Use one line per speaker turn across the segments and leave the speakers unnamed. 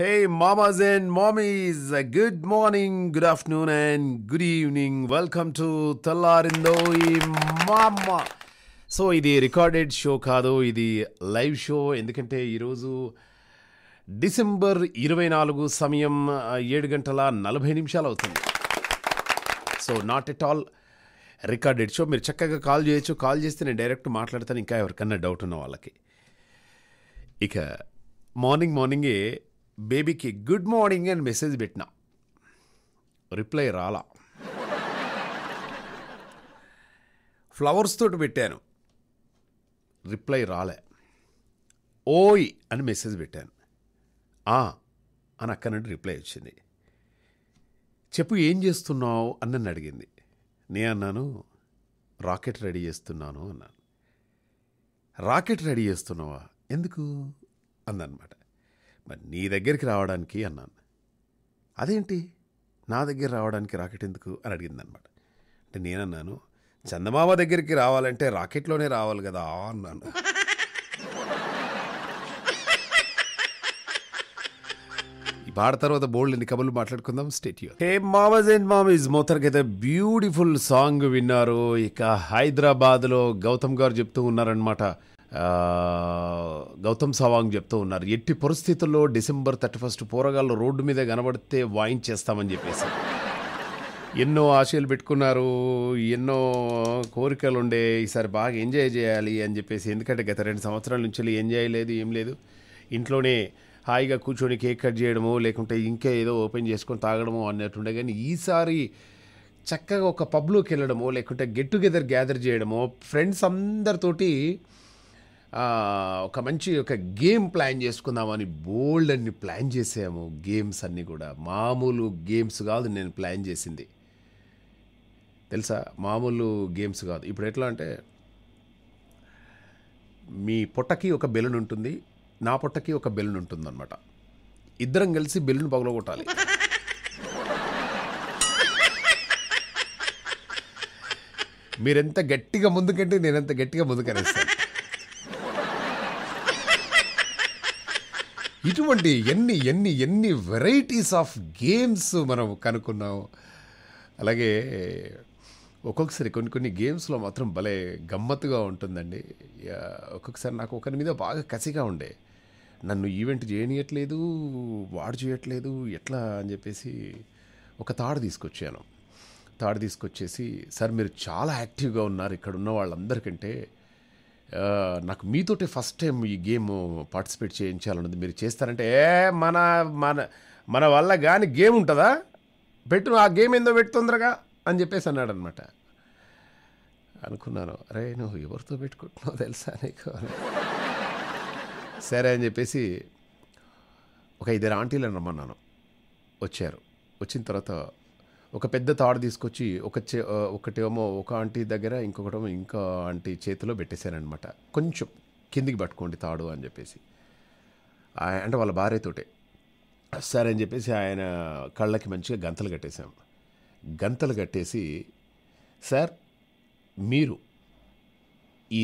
hey Hey, mamas and good morning good afternoon and good good welcome to to తల్లారిందోయి మామ so ఇది recorded show కాదు ఇది live show ఎందుకంటే ఈరోజు డిసెంబర్ ఇరవై నాలుగు సమయం ఏడు గంటల నలభై నిమిషాలు అవుతుంది so not at all recorded show మీరు చక్కగా కాల్ చేయొచ్చు కాల్ చేస్తే నేను డైరెక్ట్ మాట్లాడతాను ఇంకా ఎవరికన్నా డౌట్ ఉన్న వాళ్ళకి ఇక మార్నింగ్ మార్నింగే బేబీకి గుడ్ మార్నింగ్ అని మెసేజ్ పెట్టినా రిప్లై రాలా ఫ్లవర్స్ తోటి పెట్టాను రిప్లై రాలే ఓయ్ అని మెసేజ్ పెట్టాను ఆ అని అక్క నుండి రిప్లై వచ్చింది చెప్పు ఏం చేస్తున్నావు అని నన్ను అడిగింది నే అన్నాను రాకెట్ రెడీ చేస్తున్నాను అన్నాను రాకెట్ రెడీ చేస్తున్నావా ఎందుకు అందనమాట మరి నీ దగ్గరికి రావడానికి అన్నాను అదేంటి నా దగ్గర రావడానికి రాకెట్ ఎందుకు అని అడిగింది అనమాట అంటే నేనన్నాను చందమామ దగ్గరికి రావాలంటే రాకెట్లోనే రావాలి కదా అన్నాను ఈ పాట తర్వాత బోల్డ్ ఎన్ని కబుర్లు మాట్లాడుకుందాం స్టేట్యూ హే మామజ్ అండ్ మామీజ్ మోతర్కైతే బ్యూటిఫుల్ సాంగ్ విన్నారు ఇక హైదరాబాద్లో గౌతమ్ గారు చెప్తూ ఉన్నారనమాట గౌతమ్ సవాంగ్ చెప్తూ ఉన్నారు ఎట్టి పరిస్థితుల్లో డిసెంబర్ థర్టీ ఫస్ట్ పోరగాళ్ళు రోడ్డు మీద కనబడితే వాయించేస్తామని చెప్పేసి ఎన్నో ఆశయాలు పెట్టుకున్నారు ఎన్నో కోరికలు ఉండే ఈసారి బాగా ఎంజాయ్ చేయాలి అని చెప్పేసి ఎందుకంటే గత రెండు సంవత్సరాల నుంచి ఎంజాయ్ లేదు ఏం లేదు ఇంట్లోనే హాయిగా కూర్చొని కేక్ కట్ చేయడము లేకుంటే ఇంకా ఏదో ఓపెన్ చేసుకొని తాగడము అన్నట్టుండే కానీ ఈసారి చక్కగా ఒక పబ్లోకి వెళ్ళడము లేకుంటే గెట్ టుగెదర్ గ్యాదర్ చేయడము ఫ్రెండ్స్ అందరితోటి ఒక మంచి ఒక గేమ్ ప్లాన్ చేసుకుందామని బోల్డ్ అన్ని ప్లాన్ చేసాము గేమ్స్ అన్నీ కూడా మామూలు గేమ్స్ కాదు నేను ప్లాన్ చేసింది తెలుసా మామూలు గేమ్స్ కాదు ఇప్పుడు ఎట్లా అంటే మీ పొట్టకి ఒక బెలూన్ ఉంటుంది నా పొట్టకి ఒక బెలూన్ అనమాట ఇద్దరం కలిసి బెలూన్ పగలగొట్టాలి మీరెంత గట్టిగా ముందుకంటే నేనెంత గట్టిగా ముందుకనేస్తాను ఇటువంటి ఎన్ని ఎన్ని ఎన్ని వెరైటీస్ ఆఫ్ గేమ్స్ మనం కనుక్కున్నాం అలాగే ఒక్కొక్కసారి కొన్ని కొన్ని గేమ్స్లో మాత్రం భలే గమ్మత్తుగా ఉంటుందండి ఒక్కొక్కసారి నాకు ఒకరి మీద బాగా కసిగా ఉండే నన్ను ఈవెంట్ చేయనీయట్లేదు వాడు చేయట్లేదు ఎట్లా అని చెప్పేసి ఒక తాడు తీసుకొచ్చాను తాడు తీసుకొచ్చేసి సార్ మీరు చాలా యాక్టివ్గా ఉన్నారు ఇక్కడ ఉన్న వాళ్ళందరికంటే నాకు మీతోటి ఫస్ట్ టైం ఈ గేమ్ పార్టిసిపేట్ చేయించాలన్నది మీరు చేస్తారంటే మన మన మన వల్ల కానీ గేమ్ ఉంటుందా పెట్టు ఆ గేమ్ ఏందో పెట్టు తొందరగా అని చెప్పేసి అన్నాడు అనమాట అనుకున్నాను అరే నువ్వు ఎవరితో పెట్టుకుంటున్నావు తెలుసా నీకు సరే అని చెప్పేసి ఒక ఇద్దరు ఆంటీలను రమ్మన్నాను వచ్చారు వచ్చిన తర్వాత ఒక పెద్ద తాడు తీసుకొచ్చి ఒక చే ఒకటేమో ఒక ఆంటీ దగ్గర ఇంకొకటేమో ఇంకో ఆంటీ చేతిలో పెట్టేశారనమాట కొంచెం కిందికి పట్టుకోండి తాడు అని చెప్పేసి అంటే వాళ్ళ భార్యతోటే సరే అని చెప్పేసి ఆయన కళ్ళకి మంచిగా గంతలు కట్టేశాం గంతలు కట్టేసి సార్ మీరు ఈ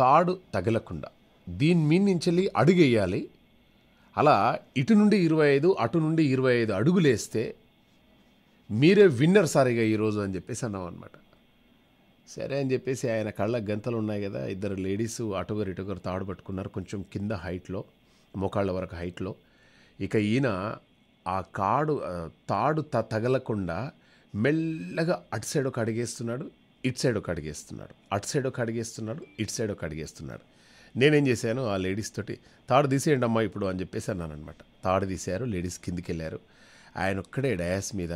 తాడు తగలకుండా దీని మీద నుంచి వేయాలి అలా ఇటు నుండి ఇరవై ఐదు అటు నుండి ఇరవై ఐదు అడుగులేస్తే మీరే విన్నర్ సారీగా ఈరోజు అని చెప్పేసి అన్నాం అనమాట సరే అని చెప్పేసి ఆయన కళ్ళ గంతలు ఉన్నాయి కదా ఇద్దరు లేడీస్ అటుగరు ఇటుగారు తాడు పట్టుకున్నారు కొంచెం కింద హైట్లో మోకాళ్ళ వరకు హైట్లో ఇక ఈయన ఆ కాడు తాడు త తగలకుండా మెల్లగా అటు సైడ్ ఒక అడిగేస్తున్నాడు ఇటు సైడ్ ఒక అడిగేస్తున్నాడు అటు సైడ్ ఒక అడిగేస్తున్నాడు ఇటు సైడ్ ఒక అడిగేస్తున్నాడు నేనేం చేశాను ఆ లేడీస్ తోటి తాడు తీసేయండి అమ్మా ఇప్పుడు అని చెప్పేసి అన్నాను అనమాట తాడు తీశారు లేడీస్ కిందికి వెళ్ళారు ఆయన ఒక్కడే డయాస్ మీద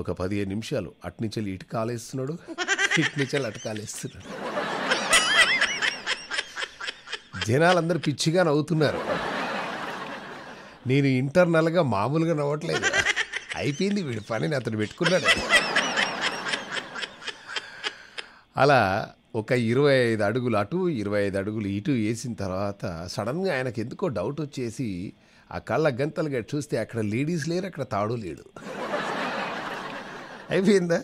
ఒక పదిహేను నిమిషాలు అట్నించెల్ ఇటు కాలేస్తున్నాడు ఇట్నించెల్ అటు కాలేస్తున్నాడు జనాలందరూ పిచ్చిగా నవ్వుతున్నారు నేను ఇంటర్నల్గా మామూలుగా నవ్వట్లేదు అయిపోయింది వీడి పనిని అతను పెట్టుకున్నాడు అలా ఒక ఇరవై ఐదు అడుగులు అటు ఇరవై ఐదు అడుగులు ఇటు వేసిన తర్వాత సడన్గా ఆయనకు ఎందుకో డౌట్ వచ్చేసి ఆ కళ్ళ గంతలుగా చూస్తే అక్కడ లేడీస్ లేరు అక్కడ తాడు లేడు అయిపోయిందా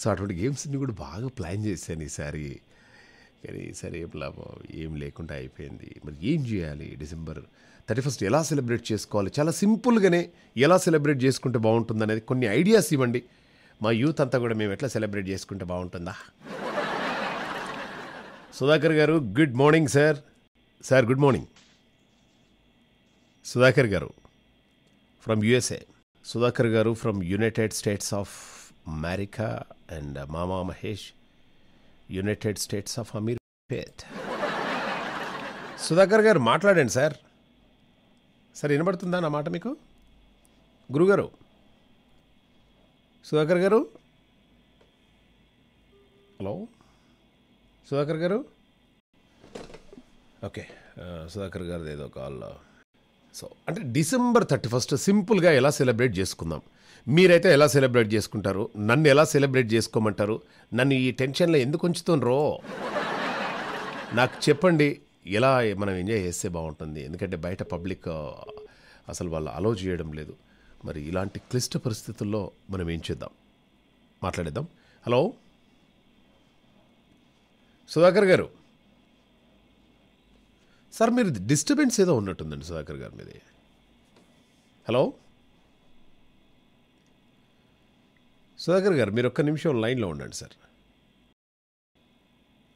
సో అటువంటి గేమ్స్ని కూడా బాగా ప్లాన్ చేశాను ఈసారి కానీ ఈసారి ఏం లాభం ఏం లేకుండా అయిపోయింది మరి ఏం చేయాలి డిసెంబర్ థర్టీ ఫస్ట్ ఎలా సెలబ్రేట్ చేసుకోవాలి చాలా సింపుల్గానే ఎలా సెలబ్రేట్ చేసుకుంటే బాగుంటుంది అనేది కొన్ని ఐడియాస్ ఇవ్వండి మా యూత్ అంతా కూడా మేము ఎట్లా సెలబ్రేట్ చేసుకుంటే బాగుంటుందా Sudhakar garu good morning sir sir good morning Sudhakar garu from USA Sudhakar garu from United States of America and మామా Mahesh United States of Ameerpet Sudhakar garu మాట్లాడండి సార్ సార్ వినబడుతుందా నా మాట మీకు గురుగారు సుధాకర్ గారు హలో సుధాకర్ గారు ఓకే సుధాకర్ గారిది ఏదో కాల్లో సో అంటే డిసెంబర్ థర్టీ ఫస్ట్ సింపుల్గా ఎలా సెలబ్రేట్ చేసుకుందాం మీరైతే ఎలా సెలబ్రేట్ చేసుకుంటారు నన్ను ఎలా సెలబ్రేట్ చేసుకోమంటారు నన్ను ఈ టెన్షన్లో ఎందుకు ఉంచుతుండ్రో నాకు చెప్పండి ఎలా మనం ఎంజాయ్ చేస్తే బాగుంటుంది ఎందుకంటే బయట పబ్లిక్ అసలు వాళ్ళు అలో చేయడం లేదు మరి ఇలాంటి క్లిష్ట పరిస్థితుల్లో మనం ఏం చేద్దాం మాట్లాడేద్దాం హలో సుధాకర్ గారు సార్ మీరు డిస్టర్బెన్స్ ఏదో ఉన్నట్టుందండి సుధాకర్ గారి మీద హలో సుధాకర్ గారు మీరు ఒక్క నిమిషం లైన్లో ఉండండి సార్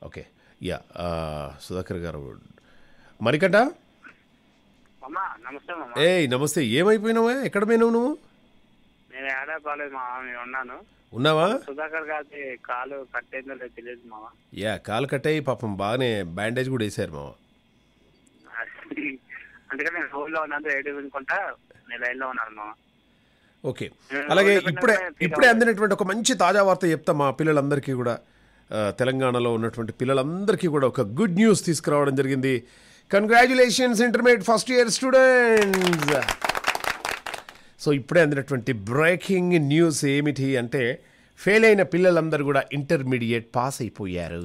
ఓకే యా సుధాకర్ గారు మరికట ఏ నమస్తే ఏమైపోయినావా ఎక్కడ పోయినావు నువ్వు
నేను ఏడా కాలేజ్ ఉన్నాను ఉన్నావా సుధాకర్ గారి కాలు కట్ అయిందో తెలియదు మావా
యా కాలు కట్ అయ్యి పాపం బాగానే బ్యాండేజ్ కూడా వేసారు మావా
అందుకని నేను ఉన్నాను రేడియో వినుకుంటా నేను ఉన్నాను
ఓకే అలాగే ఇప్పుడే ఇప్పుడే అందినటువంటి ఒక మంచి తాజా వార్త చెప్తా మా పిల్లలందరికీ కూడా తెలంగాణలో ఉన్నటువంటి పిల్లలందరికీ కూడా ఒక గుడ్ న్యూస్ తీసుకురావడం జరిగింది congratulations intermediate first year students so ఇప్పుడే అందినటువంటి బ్రేకింగ్ న్యూస్ ఏమిటి అంటే ఫెయిల్ అయిన పిల్లలందరూ కూడా ఇంటర్మీడియట్ పాస్ అయిపోయారు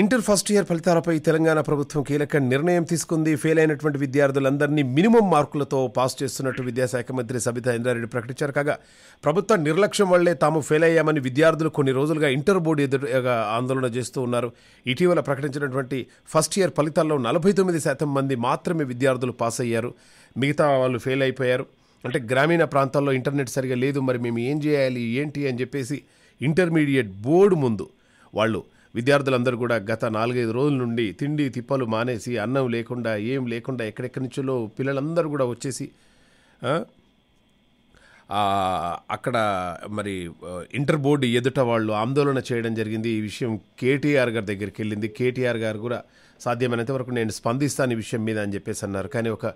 ఇంటర్ ఫస్ట్ ఇయర్ ఫలితాలపై తెలంగాణ ప్రభుత్వం కీలక నిర్ణయం తీసుకుంది ఫెయిల్ అయినటువంటి విద్యార్థులందరినీ మినిమం మార్కులతో పాస్ చేస్తున్నట్టు విద్యాశాఖ మంత్రి సబితా ఇంద్రారెడ్డి ప్రకటించారు కాగా ప్రభుత్వ నిర్లక్ష్యం వల్లే తాము ఫెయిల్ అయ్యామని విద్యార్థులు కొన్ని రోజులుగా ఇంటర్ బోర్డు ఎదురు ఆందోళన చేస్తూ ఉన్నారు ఇటీవల ప్రకటించినటువంటి ఫస్ట్ ఇయర్ ఫలితాల్లో నలభై తొమ్మిది శాతం మంది మాత్రమే విద్యార్థులు పాస్ అయ్యారు మిగతా వాళ్ళు ఫెయిల్ అయిపోయారు అంటే గ్రామీణ ప్రాంతాల్లో ఇంటర్నెట్ సరిగా లేదు మరి మేము ఏం చేయాలి ఏంటి అని చెప్పేసి ఇంటర్మీడియట్ బోర్డు ముందు వాళ్ళు విద్యార్థులందరూ కూడా గత నాలుగైదు రోజుల నుండి తిండి తిప్పలు మానేసి అన్నం లేకుండా ఏం లేకుండా ఎక్కడెక్కడి నుంచో పిల్లలందరూ కూడా వచ్చేసి అక్కడ మరి ఇంటర్ బోర్డు ఎదుట వాళ్ళు ఆందోళన చేయడం జరిగింది ఈ విషయం కేటీఆర్ గారి దగ్గరికి వెళ్ళింది కేటీఆర్ గారు కూడా సాధ్యమైనంత వరకు నేను స్పందిస్తాను ఈ విషయం మీద అని చెప్పేసి అన్నారు కానీ ఒక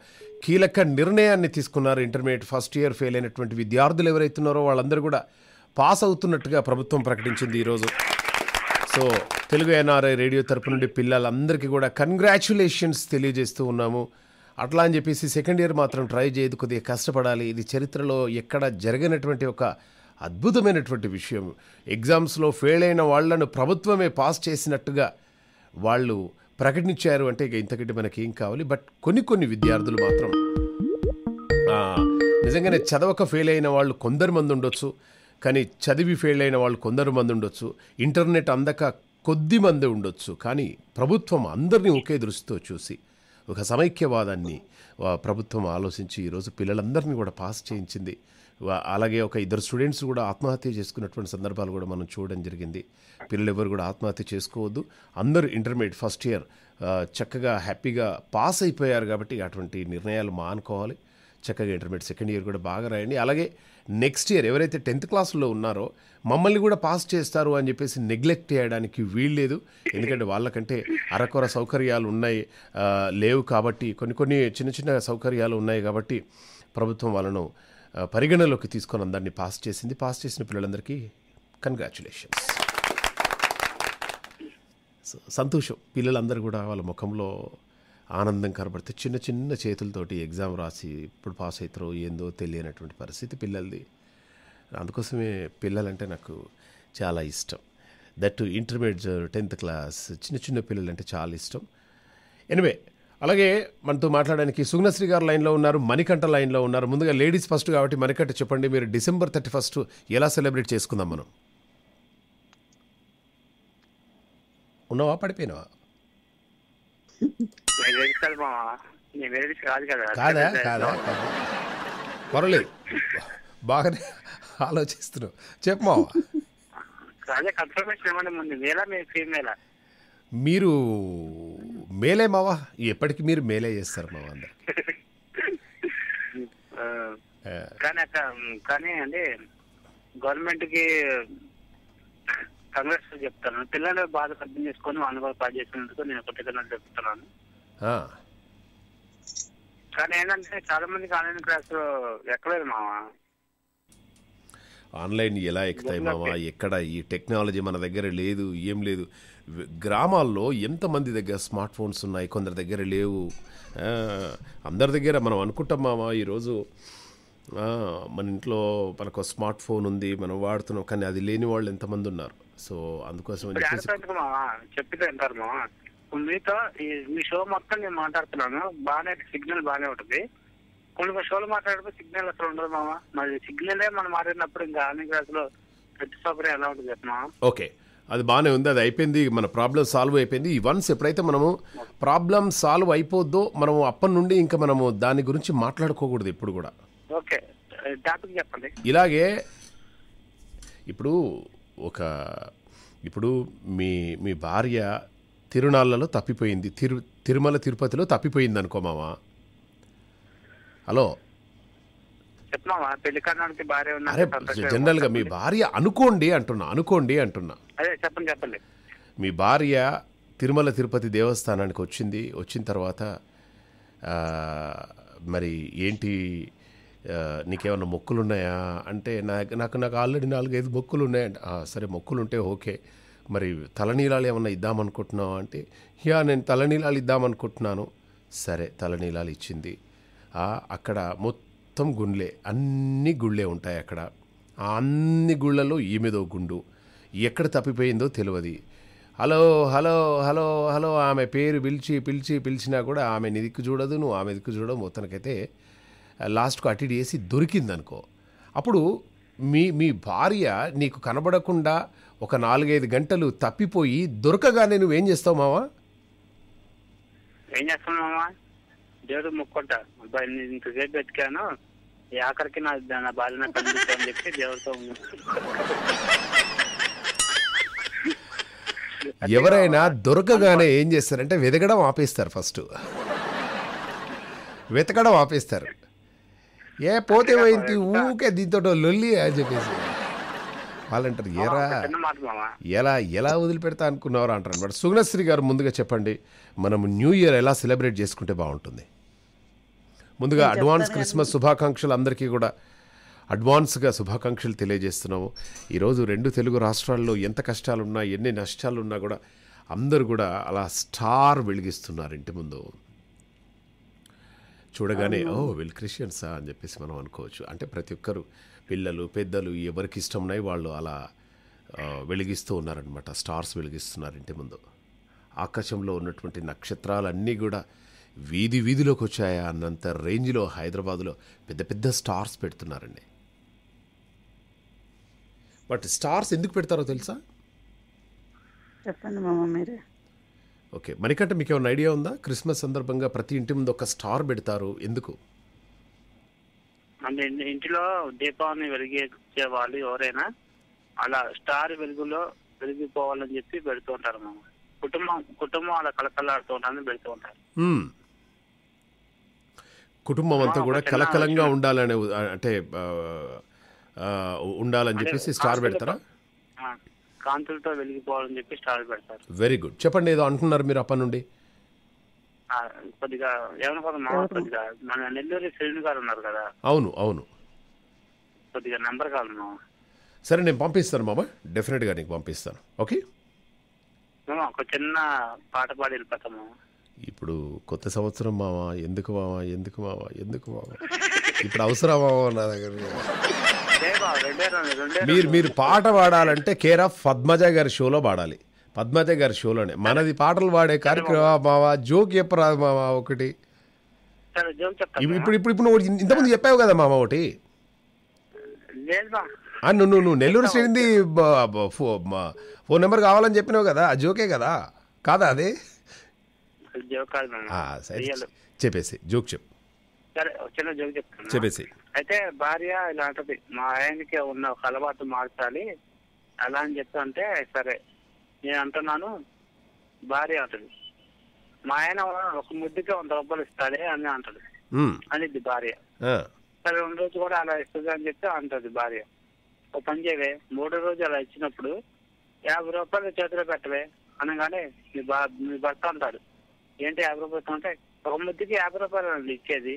కీలక నిర్ణయాన్ని తీసుకున్నారు ఇంటర్మీడియట్ ఫస్ట్ ఇయర్ ఫెయిల్ అయినటువంటి విద్యార్థులు ఎవరైతున్నారో వాళ్ళందరూ కూడా పాస్ అవుతున్నట్టుగా ప్రభుత్వం ప్రకటించింది ఈరోజు సో తెలుగు ఎన్ఆర్ఐ రేడియో తరపు నుండి పిల్లలందరికీ కూడా కంగ్రాచులేషన్స్ తెలియజేస్తూ ఉన్నాము అట్లా అని చెప్పేసి సెకండ్ ఇయర్ మాత్రం ట్రై చేయదు కొద్దిగా కష్టపడాలి ఇది చరిత్రలో ఎక్కడ జరగనటువంటి ఒక అద్భుతమైనటువంటి విషయం ఎగ్జామ్స్లో ఫెయిల్ అయిన వాళ్లను ప్రభుత్వమే పాస్ చేసినట్టుగా వాళ్ళు ప్రకటించారు అంటే ఇక ఇంతకంటే మనకి ఏం కావాలి బట్ కొన్ని కొన్ని విద్యార్థులు మాత్రం నిజంగానే చదవక ఫెయిల్ అయిన వాళ్ళు కొందరు మంది ఉండొచ్చు కానీ చదివి ఫెయిల్ అయిన వాళ్ళు కొందరు మంది ఉండొచ్చు ఇంటర్నెట్ అందక కొద్ది మంది ఉండొచ్చు కానీ ప్రభుత్వం అందరినీ ఒకే దృష్టితో చూసి ఒక సమైక్యవాదాన్ని ప్రభుత్వం ఆలోచించి ఈరోజు పిల్లలందరినీ కూడా పాస్ చేయించింది అలాగే ఒక ఇద్దరు స్టూడెంట్స్ కూడా ఆత్మహత్య చేసుకున్నటువంటి సందర్భాలు కూడా మనం చూడడం జరిగింది పిల్లలు ఎవరు కూడా ఆత్మహత్య చేసుకోవద్దు అందరూ ఇంటర్మీడియట్ ఫస్ట్ ఇయర్ చక్కగా హ్యాపీగా పాస్ అయిపోయారు కాబట్టి అటువంటి నిర్ణయాలు మానుకోవాలి చక్కగా ఇంటర్మీడియట్ సెకండ్ ఇయర్ కూడా బాగా రాయండి అలాగే నెక్స్ట్ ఇయర్ ఎవరైతే టెన్త్ క్లాసులో ఉన్నారో మమ్మల్ని కూడా పాస్ చేస్తారు అని చెప్పేసి నెగ్లెక్ట్ చేయడానికి వీల్లేదు ఎందుకంటే వాళ్ళకంటే అరకొర సౌకర్యాలు ఉన్నాయి లేవు కాబట్టి కొన్ని కొన్ని చిన్న చిన్న సౌకర్యాలు ఉన్నాయి కాబట్టి ప్రభుత్వం వాళ్ళను పరిగణలోకి తీసుకొని అందరినీ పాస్ చేసింది పాస్ చేసిన పిల్లలందరికీ కంగ్రాచులేషన్స్ సంతోషం పిల్లలందరూ కూడా వాళ్ళ ముఖంలో ఆనందం కనబడితే చిన్న చిన్న చేతులతోటి ఎగ్జామ్ రాసి ఇప్పుడు పాస్ అవుతారో ఏందో తెలియనటువంటి పరిస్థితి పిల్లలది అందుకోసమే పిల్లలంటే నాకు చాలా ఇష్టం దట్ ఇంటర్మీడియట్ టెన్త్ క్లాస్ చిన్న చిన్న పిల్లలంటే చాలా ఇష్టం ఎనివే అలాగే మనతో మాట్లాడడానికి సుగ్నశ్రీ గారు లైన్లో ఉన్నారు మణికంఠ లైన్లో ఉన్నారు ముందుగా లేడీస్ ఫస్ట్ కాబట్టి మణికంఠ చెప్పండి మీరు డిసెంబర్ థర్టీ ఫస్ట్ ఎలా సెలబ్రేట్ చేసుకుందాం మనం ఉన్నావా పడిపోయినావా
కాదా కాదా
పర్వాలేదు బాగానే ఆలోచిస్తున్నావు చెప్పమా మీరు మేలే మావా ఎప్పటికీ మీరు మేలే చేస్తారు మావా అందరు
కానీ అక్క కానీ అంటే గవర్నమెంట్ కి కాంగ్రెస్ చెప్తాను పిల్లలు బాధ అర్థం చేసుకొని వాళ్ళు పాటు పని నేను ఒకటిగా చెప్తున్నాను కానీ ఏంటంటే చాలా మందికి ఆన్లైన్ ఎక్కలేదు మావా
ఆన్లైన్ ఎలా ఎక్కుతాయి మావా ఎక్కడ ఈ టెక్నాలజీ మన దగ్గర లేదు ఏం లేదు గ్రామాల్లో ఎంతమంది దగ్గర స్మార్ట్ ఫోన్స్ ఉన్నాయి కొందరి దగ్గర లేవు అందరి దగ్గర మనం అనుకుంటాం మామ ఈరోజు మన ఇంట్లో మనకు స్మార్ట్ ఫోన్ ఉంది మనం వాడుతున్నాం కానీ అది లేని వాళ్ళు ఎంతమంది ఉన్నారు సో అందుకోసం
మిగతా ఈ మీ షో మొత్తం నేను మాట్లాడుతున్నాను బాగానే సిగ్నల్ బాగానే ఉంటుంది కొన్ని షోలు మాట్లాడితే సిగ్నల్ అసలు ఉండదు మామ మరి సిగ్నలే మనం మాట్లాడినప్పుడు ఇంకా అన్ని క్లాసులో ప్రతి సౌకర్యం ఎలా ఉంటుంది మా
ఓకే అది బాగానే ఉంది అది అయిపోయింది మన ప్రాబ్లం సాల్వ్ అయిపోయింది ఈ వన్స్ ఎప్పుడైతే మనము ప్రాబ్లం సాల్వ్ అయిపోద్దో మనం అప్పటి నుండి ఇంకా మనము దాని గురించి మాట్లాడుకోకూడదు ఇప్పుడు కూడా
ఓకే టాపిక్ చెప్పండి
ఇలాగే ఇప్పుడు ఒక ఇప్పుడు మీ మీ భార్య తిరునాళ్ళలో తప్పిపోయింది తిరు తిరుమల తిరుపతిలో తప్పిపోయింది అనుకో మామా హలో జనరల్ గా మీ భార్య అనుకోండి అంటున్నా అనుకోండి అంటున్నా చెప్పండి చెప్పండి మీ భార్య తిరుమల తిరుపతి దేవస్థానానికి వచ్చింది వచ్చిన తర్వాత మరి ఏంటి నీకేమైనా మొక్కులున్నాయా అంటే నాకు నాకు ఆల్రెడీ నాలుగైదు మొక్కులు ఉన్నాయంట సరే మొక్కులుంటే ఓకే మరి తలనీలాలు ఏమన్నా ఇద్దామనుకుంటున్నావా అంటే యా నేను తలనీలాలు ఇద్దామనుకుంటున్నాను సరే తలనీలాలు ఇచ్చింది అక్కడ మొత్తం గుండ్లే అన్ని గుళ్ళే ఉంటాయి అక్కడ అన్ని గుళ్ళలో ఈమెదో గుండు ఎక్కడ తప్పిపోయిందో తెలియదు హలో హలో హలో హలో ఆమె పేరు పిలిచి పిలిచి పిలిచినా కూడా ఆమె నిదిక్కు చూడదు నువ్వు ఆమె దిక్కు చూడవు మొత్తానికైతే లాస్ట్కు అటిడి వేసి దొరికిందనుకో అప్పుడు మీ మీ భార్య నీకు కనబడకుండా ఒక నాలుగైదు గంటలు తప్పిపోయి దొరకగానే నువ్వేం చేస్తావు మావా
ఏం చేస్తాను మామా దేవుడు మొక్కుంటా అబ్బాయి ఇంతసేపు బతికాను ఆఖరికి నా నా బాధ నాకు అని చెప్పి దేవుడితో
ఎవరైనా దొరకగానే ఏం చేస్తారంటే వెతకడం ఆపేస్తారు ఫస్ట్ వెతకడం ఆపేస్తారు ఏ పోతే పోయింది ఊకే దీంతో లొల్లి అని చెప్పేసి వాళ్ళంటారు ఎరా ఎలా ఎలా వదిలిపెడతా అనుకున్నారా అంటారు అనమాట సుగ్నశ్రీ గారు ముందుగా చెప్పండి మనం న్యూ ఇయర్ ఎలా సెలబ్రేట్ చేసుకుంటే బాగుంటుంది ముందుగా అడ్వాన్స్ క్రిస్మస్ శుభాకాంక్షలు అందరికీ కూడా అడ్వాన్స్గా శుభాకాంక్షలు తెలియజేస్తున్నాము ఈరోజు రెండు తెలుగు రాష్ట్రాల్లో ఎంత కష్టాలున్నా ఎన్ని నష్టాలున్నా కూడా అందరూ కూడా అలా స్టార్ వెలిగిస్తున్నారు ఇంటి ముందు చూడగానే ఓ వీళ్ళు క్రిస్టియన్సా అని చెప్పేసి మనం అనుకోవచ్చు అంటే ప్రతి ఒక్కరు పిల్లలు పెద్దలు ఎవరికి ఇష్టమున్నాయి వాళ్ళు అలా వెలిగిస్తూ ఉన్నారనమాట స్టార్స్ వెలిగిస్తున్నారు ఇంటి ముందు ఆకాశంలో ఉన్నటువంటి నక్షత్రాలన్నీ కూడా వీధి వీధిలోకి వచ్చాయా అన్నంత రేంజ్లో హైదరాబాద్లో పెద్ద పెద్ద స్టార్స్ పెడుతున్నారండి బట్ స్టార్స్ ఎందుకు పెడతారో తెలుసా
చెప్పండి మామ మీరే
ఓకే మరికంటే మీకు ఏమైనా ఐడియా ఉందా క్రిస్మస్ సందర్భంగా ప్రతి ఇంటి ముందు ఒక స్టార్ పెడతారు ఎందుకు
అంటే ఇంటిలో దీపాన్ని వెలిగించే వాళ్ళు ఎవరైనా అలా స్టార్ వెలుగులో వెలిగిపోవాలని చెప్పి పెడుతూ ఉంటారు కుటుంబం కుటుంబం అలా కలకలాడుతూ ఉంటారని పెడుతూ ఉంటారు
కుటుంబం అంతా కూడా కలకలంగా ఉండాలనే అంటే ఉండాలని చెప్పేసి స్టార్ పెడతారా
కాంతులతో వెలిగిపోవాలని చెప్పి స్టార్ట్ పెడతారు
వెరీ గుడ్ చెప్పండి ఏదో అంటున్నారు మీరు అప్పటి నుండి
కొద్దిగా ఏమనుకోదు మామ కొద్దిగా మన నెల్లూరు శ్రీను గారు ఉన్నారు కదా అవును అవును కొద్దిగా నెంబర్ కావాలి
సరే నేను పంపిస్తాను మామ డెఫినెట్గా నీకు పంపిస్తాను ఓకే
మామ ఒక చిన్న పాట పాడి వెళ్ళిపోతాం
ఇప్పుడు కొత్త సంవత్సరం మావా ఎందుకు మావా ఎందుకు మావా ఎందుకు మావా ఇప్పుడు అవసరం మావా నా దగ్గర మీరు మీరు పాట పాడాలంటే కేర్ ఆఫ్ పద్మజ గారి షోలో పాడాలి పద్మజ గారి షోలోనే మనది పాటలు పాడే కార్యక్రమం మావా జోక్ చెప్పరాదు మావా ఒకటి ఇప్పుడు ఇప్పుడు ఇప్పుడు నువ్వు ఇంతకుముందు చెప్పావు కదా మామ ఒకటి నువ్వు నువ్వు నెల్లూరు శ్రీంది ఫోన్ నెంబర్ కావాలని చెప్పినావు కదా ఆ జోకే కదా కాదా అది చెప్పేసి జోక్ చెప్పు
సరే చిన్న జోక్ చెప్తాను అయితే భార్య ఇలా అంటది మా ఆయనకి ఉన్న ఒక అలవాటు మార్చాలి అలా అని చెప్తా అంటే సరే నేను అంటున్నాను భార్య అంటది మా ఆయన ఒక ముద్దుకి వంద రూపాయలు ఇస్తాడు అని అంటది అనిద్ది భార్య సరే రెండు రోజులు కూడా అలా ఇస్తుంది అని చెప్పి అంటది భార్య ఒక పని చేయవే మూడో రోజు అలా ఇచ్చినప్పుడు యాభై రూపాయలు చేతిలో పెట్టవే అనగానే మీ భర్త అంటాడు ఏంటి యాభై రూపాయలు అంటే ఒక ముద్దుకి యాభై రూపాయలు ఇచ్చేది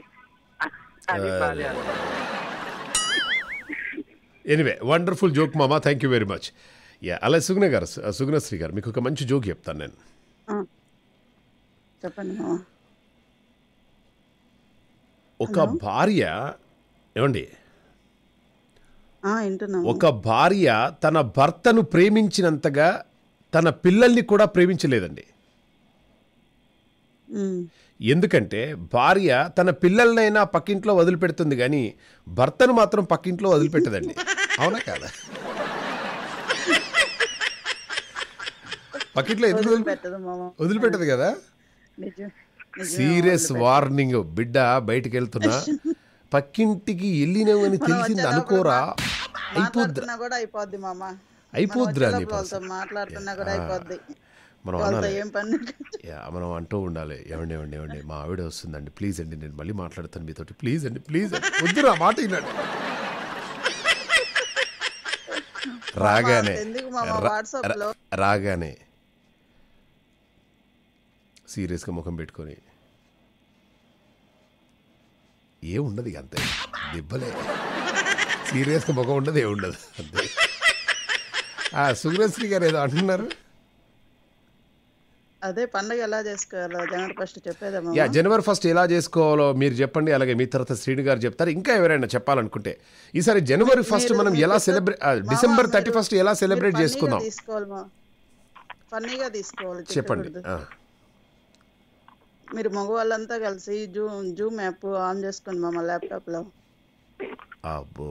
ఎనివే వండర్ఫుల్ జోక్ మామా thank you very much yeah అలా సుగ్న గారు సుగ్నశ్రీ గారు మీకు ఒక మంచి జోక్ చెప్తాను నేను ఒక భార్య ఏమండి ఒక భార్య తన భర్తను ప్రేమించినంతగా తన పిల్లల్ని కూడా ప్రేమించలేదండి ఎందుకంటే భార్య తన పిల్లలనైనా పక్కింట్లో వదిలిపెడుతుంది కానీ భర్తను మాత్రం పక్కింట్లో వదిలిపెట్టదండి అవునా కాదా పక్కింట్లో ఎందుకు వదిలిపెట్టదు కదా సీరియస్ వార్నింగ్ బిడ్డ బయటికి వెళ్తున్నా పక్కింటికి అని తెలిసింది అనుకోరా అయిపోద్ది అయిపోద్ది
మాట్లాడుతున్నా కూడా అయిపోద్ది
మనం మనం అంటూ ఉండాలి ఏమండి ఏమండి ఏమండి మా ఆవిడ వస్తుందండి ప్లీజ్ అండి నేను మళ్ళీ మాట్లాడతాను మీతోటి ప్లీజ్ అండి ప్లీజ్ వద్దు నా మాట వినండి రాగానే రాగానే సీరియస్గా ముఖం పెట్టుకొని ఏముండదు అంతే దిబ్బలే సీరియస్గా ముఖం ఉండదు ఏముండదు అంతే సుగ్రశ్రీ గారు ఏదో అంటున్నారు
అదే పండగ ఎలా చేసుకోవాలో జనవరి ఫస్ట్ చెప్పేదేమో
జనవరి ఫస్ట్ ఎలా చేసుకోవాలో మీరు చెప్పండి అలాగే మీ తర్వాత శ్రీని గారు చెప్తారు ఇంకా ఎవరైనా చెప్పాలనుకుంటే ఈసారి జనవరి ఫస్ట్ మనం ఎలా సెలబ్రేట్ డిసెంబర్ థర్టీ ఫస్ట్ ఎలా సెలబ్రేట్ చేసుకుందాం
ఫన్నీగా తీసుకోవాలి చెప్పండి మీరు మగవాళ్ళంతా కలిసి జూమ్ జూమ్ యాప్ ఆన్ చేసుకోండి మా ల్యాప్టాప్ లో అబ్బో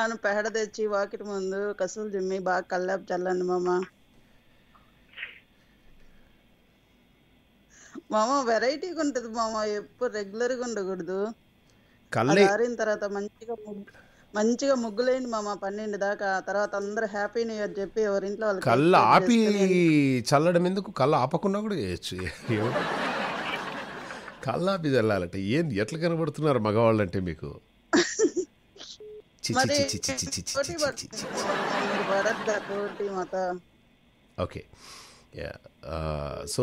అవును పెహడ తెచ్చి వాకిటి ముందు కసులు జిమ్మి బాగా కల్లాపు చల్లండి మామ మామ వెరైటీగా ఉంటది మామ ఎప్పుడు రెగ్యులర్ గా ఉండకూడదు
కలరిన ఆరిన
తర్వాత మంచిగా మంచిగా ముగ్గులైంది మామ పన్నెండు దాకా తర్వాత అందరు హ్యాపీ న్యూ ఇయర్ చెప్పి ఎవరి ఇంట్లో వాళ్ళు కళ్ళ ఆపి
చల్లడం ఎందుకు కళ్ళ ఆపకుండా కూడా చేయొచ్చు కళ్ళ ఆపి చల్లాలంటే ఏం ఎట్లా కనబడుతున్నారు మగవాళ్ళు అంటే మీకు ఓకే సో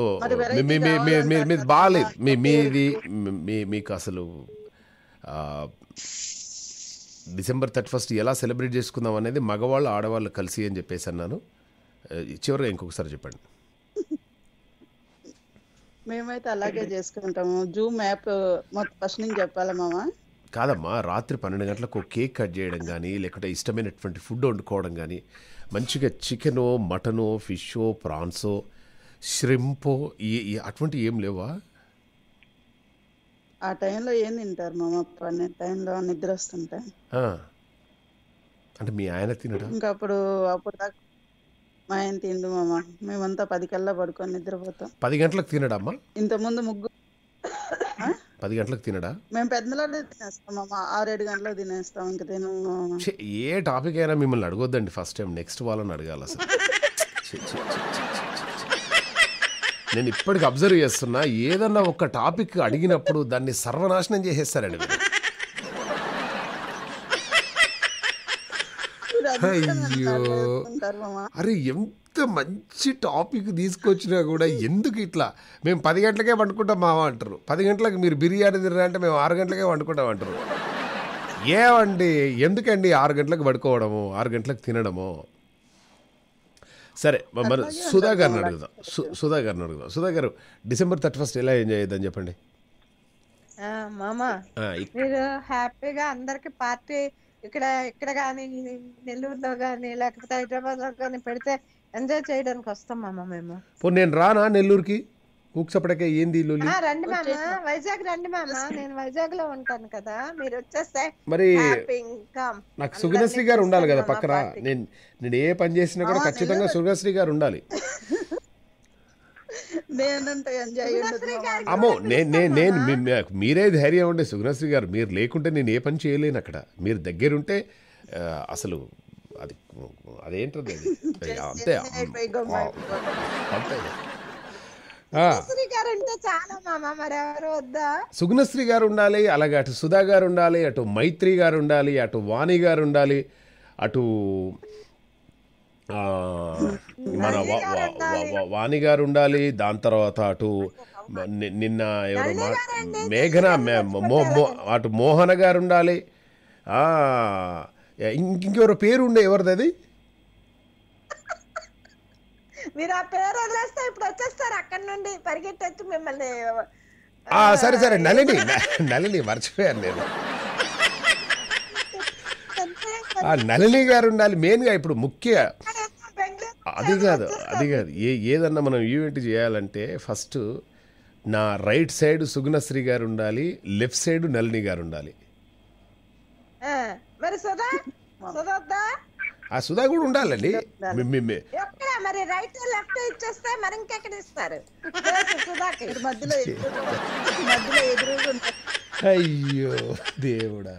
మీది బాగాలేదు మీ మీది మీ మీకు అసలు uh, డిసెంబర్ థర్టీ ఫస్ట్ ఎలా సెలబ్రేట్ చేసుకుందాం అనేది మగవాళ్ళు ఆడవాళ్ళు కలిసి అని చెప్పేసి అన్నాను uh, చివరిగా ఇంకొకసారి చెప్పండి
మేమైతే అలాగే చేసుకుంటాము జూమ్ యాప్ uh, మాకు ఫస్ట్ నుంచి చెప్పాలా
కాదమ్మా రాత్రి పన్నెండు గంటలకు కేక్ కట్ చేయడం కానీ లేకుంటే ఇష్టమైనటువంటి ఫుడ్ వండుకోవడం కానీ మంచిగా చికెనో మటనో ఫిషో ప్రాన్సో శ్రింపో అటువంటి ఏం లేవా
ఆ టైంలో ఏం తింటారు మామ పన్నెండు టైంలో నిద్ర వస్తుంటే
అంటే మీ ఆయన తినడు ఇంకా
అప్పుడు అప్పుడు దాకా మా ఆయన తిండు మామ మేమంతా పది కల్లా పడుకొని నిద్రపోతాం
పది గంటలకు తినడమ్మా
ఇంత ముందు ముగ్గురు
పది గంటలకు తినడా
మేము పెద్దలాడే తినేస్తాం ఏడు గంటలకు తినేస్తాం ఇంకా తిను
ఏ టాపిక్ అయినా మిమ్మల్ని అడగొద్దండి ఫస్ట్ టైం నెక్స్ట్ వాళ్ళని అడగాలి అసలు నేను ఇప్పటికి అబ్జర్వ్ చేస్తున్నా ఏదన్నా ఒక టాపిక్ అడిగినప్పుడు దాన్ని సర్వనాశనం చేసేస్తారండి
అయ్యో అరే
ఎంత మంచి టాపిక్ తీసుకొచ్చినా కూడా ఎందుకు ఇట్లా మేము పది గంటలకే వండుకుంటాం మామ అంటారు పది గంటలకు మీరు బిర్యానీ అంటే మేము ఆరు గంటలకే వండుకుంటాం అంటారు ఏమండి ఎందుకండి ఆరు గంటలకు పడుకోవడము ఆరు గంటలకు తినడము సరే మరి సుధా గారిని అడుగుదాం సుధా గారిని అడుగుదాం Sudha garu December thirty first ఎలా ఎంజాయ్ చేద్దాం చెప్పండి
మామా మీరు హ్యాపీగా అందరికి పార్టీ ఇక్కడ ఇక్కడ కానీ నెల్లూరులో కానీ లేకపోతే లో కానీ పెడితే ఎంజాయ్ చేయడానికి వస్తాం మామ మేము
పో నేను రానా నెల్లూరుకి ఊక్సప్పటికే ఏంది ఇల్లు ఆ,
రండి మామ వైజాగ్ రండి మామ నేను వైజాగ్ లో ఉంటాను కదా మీరు వచ్చేస్తే మరి ఇంకా నాకు సుగనశ్రీ గారు ఉండాలి కదా పక్కన
నేను నేను ఏ పని చేసినా కూడా ఖచ్చితంగా సుగనశ్రీ గారు ఉండాలి
ఎంజాయ్ అమ్మో
నేను నేను మీరే ధైర్యం ఉండే సుగనశ్రీ గారు మీరు లేకుంటే నేను ఏ పని చేయలేను అక్కడ మీరు దగ్గరుంటే అసలు అది అదేంటది అది అంతే అంతే సుగ్నశ్రీ గారు ఉండాలి అలాగే అటు సుధా గారు ఉండాలి అటు మైత్రి గారు ఉండాలి అటు వాణి గారు ఉండాలి అటు మన వాణి గారు ఉండాలి దాని తర్వాత అటు నిన్న ఎవరు మేఘన అటు మోహన గారు ఉండాలి ఇంకెవరు పేరు ఉండే ఎవరిది అది
మీరు ఆ పేరు వదిలేస్తే ఇప్పుడు వచ్చేస్తారు అక్కడ నుండి పరిగెట్టచ్చు మిమ్మల్ని
సరే సరే నలిని నలిని మర్చిపోయాను నేను నలిని గారు ఉండాలి మెయిన్గా ఇప్పుడు ముఖ్య అది కాదు అది కాదు ఏ ఏదన్నా మనం ఈవెంట్ చేయాలంటే ఫస్ట్ నా రైట్ సైడ్ సుగుణశ్రీ గారు ఉండాలి లెఫ్ట్ సైడ్ నలిని గారు ఉండాలి
మరి సుధా సుధా
ఆ సుధా కూడా ఉండాలండి
మరి రైట్ లెఫ్ట్ ఇచ్చేస్తే మరి ఇంకెక్కడ ఇస్తారు
అయ్యో దేవుడా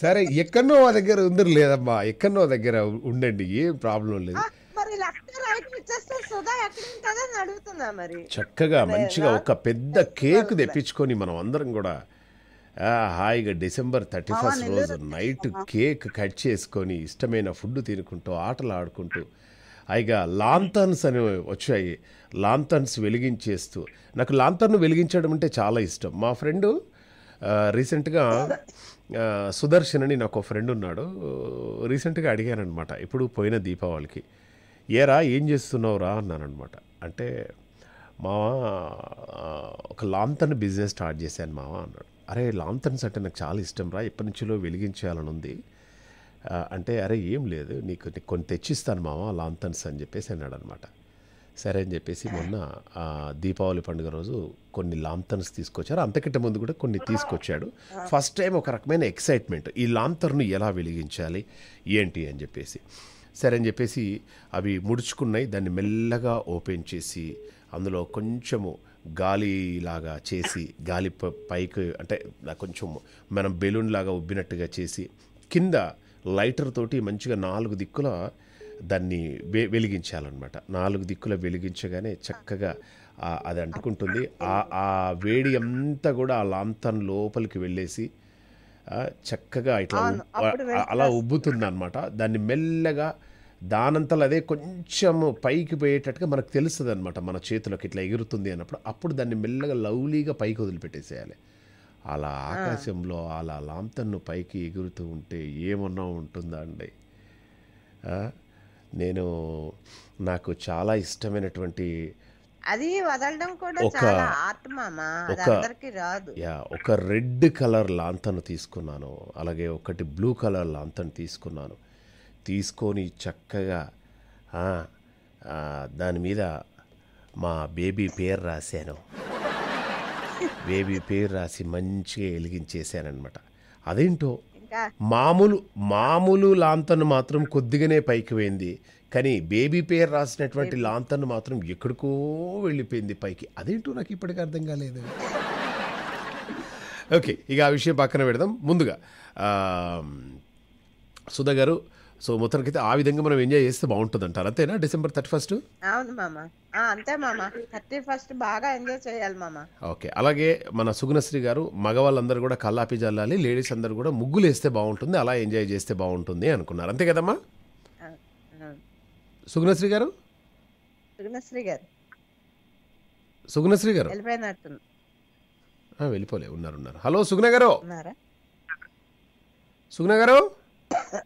సరే ఎక్కడో మా దగ్గర ఉందరు లేదమ్మా ఎక్కడో దగ్గర ఉండండి ఏం ప్రాబ్లం లేదు చక్కగా మంచిగా ఒక పెద్ద కేక్ తెప్పించుకొని మనం అందరం కూడా హాయిగా డిసెంబర్ థర్టీ ఫస్ట్ రోజు నైట్ కేక్ కట్ చేసుకొని ఇష్టమైన ఫుడ్ తినుకుంటూ ఆటలు ఆడుకుంటూ హాయిగా లాంతన్స్ అని వచ్చాయి లాంతన్స్ వెలిగించేస్తూ నాకు లాంతన్ను వెలిగించడం అంటే చాలా ఇష్టం మా ఫ్రెండు రీసెంట్గా సుదర్శన్ అని నాకు ఒక ఫ్రెండ్ ఉన్నాడు రీసెంట్గా అడిగానమాట ఇప్పుడు పోయిన దీపావళికి ఏరా ఏం చేస్తున్నావురా అన్నానమాట అంటే మావా ఒక లాంతన్ బిజినెస్ స్టార్ట్ చేశాను మావా అన్నాడు అరే లాంతన్స్ అంటే నాకు చాలా ఇష్టం రా ఎప్పటి నుంచిలో వెలిగించాలని ఉంది అంటే అరే ఏం లేదు నీకు నీకు కొన్ని తెచ్చిస్తాను మామ లాంతన్స్ అని చెప్పేసి అన్నాడు అనమాట సరే అని చెప్పేసి మొన్న దీపావళి పండుగ రోజు కొన్ని లాంతర్న్స్ తీసుకొచ్చారు అంతకంటే ముందు కూడా కొన్ని తీసుకొచ్చాడు ఫస్ట్ టైం ఒక రకమైన ఎక్సైట్మెంట్ ఈ లాంతర్ను ఎలా వెలిగించాలి ఏంటి అని చెప్పేసి సరే అని చెప్పేసి అవి ముడుచుకున్నాయి దాన్ని మెల్లగా ఓపెన్ చేసి అందులో కొంచెము గాలిలాగా చేసి గాలి పైకి అంటే కొంచెం మనం బెలూన్ లాగా ఉబ్బినట్టుగా చేసి కింద లైటర్ తోటి మంచిగా నాలుగు దిక్కుల దాన్ని వె వెలిగించాలన్నమాట నాలుగు దిక్కుల వెలిగించగానే చక్కగా అది అంటుకుంటుంది ఆ వేడి అంతా కూడా ఆ లాంతన్ లోపలికి వెళ్ళేసి చక్కగా ఇట్లా అలా ఉబ్బుతుంది అనమాట దాన్ని మెల్లగా దానంతలు అదే కొంచెము పైకి పోయేటట్టుగా మనకు తెలుస్తుంది అనమాట మన చేతులకు ఇట్లా ఎగురుతుంది అన్నప్పుడు అప్పుడు దాన్ని మెల్లగా లవ్లీగా పైకి వదిలిపెట్టేసేయాలి అలా ఆకాశంలో అలా లాంతన్ను పైకి ఎగురుతూ ఉంటే ఏమన్నా ఉంటుందా అండి నేను నాకు చాలా ఇష్టమైనటువంటి
అది వదలడం కూడా యా
ఒక రెడ్ కలర్ లాంతను తీసుకున్నాను అలాగే ఒకటి బ్లూ కలర్ లాంతను తీసుకున్నాను తీసుకొని చక్కగా దాని మీద మా బేబీ పేరు రాశాను బేబీ పేరు రాసి మంచిగా అనమాట అదేంటో మామూలు మామూలు లాంతను మాత్రం కొద్దిగానే పైకి పోయింది కానీ బేబీ పేరు రాసినటువంటి లాంతను మాత్రం ఎక్కడికో వెళ్ళిపోయింది పైకి అదేంటో నాకు ఇప్పటికీ అర్థం కాలేదు ఓకే ఇక ఆ విషయం పక్కన పెడదాం ముందుగా సుధా గారు సో మొత్తానికి ఆ విధంగా మనం ఎంజాయ్ చేస్తే బాగుంటుంది అంటారు అంతేనా డిసెంబర్ థర్టీ ఫస్ట్
అవును మామా అంతే మామా థర్టీ ఫస్ట్ బాగా ఎంజాయ్ చేయాలి మామా
ఓకే అలాగే మన సుగుణశ్రీ గారు మగవాళ్ళందరూ కూడా కల్లాపి జల్లాలి లేడీస్ అందరూ కూడా ముగ్గులు వేస్తే బాగుంటుంది అలా ఎంజాయ్ చేస్తే బాగుంటుంది అనుకున్నారు అంతే కదమ్మా సుగుణశ్రీ గారు
సుగుణశ్రీ గారు
సుగుణశ్రీ గారు వెళ్ళిపోలే ఉన్నారు ఉన్నారు హలో సుగుణ గారు సుగుణ గారు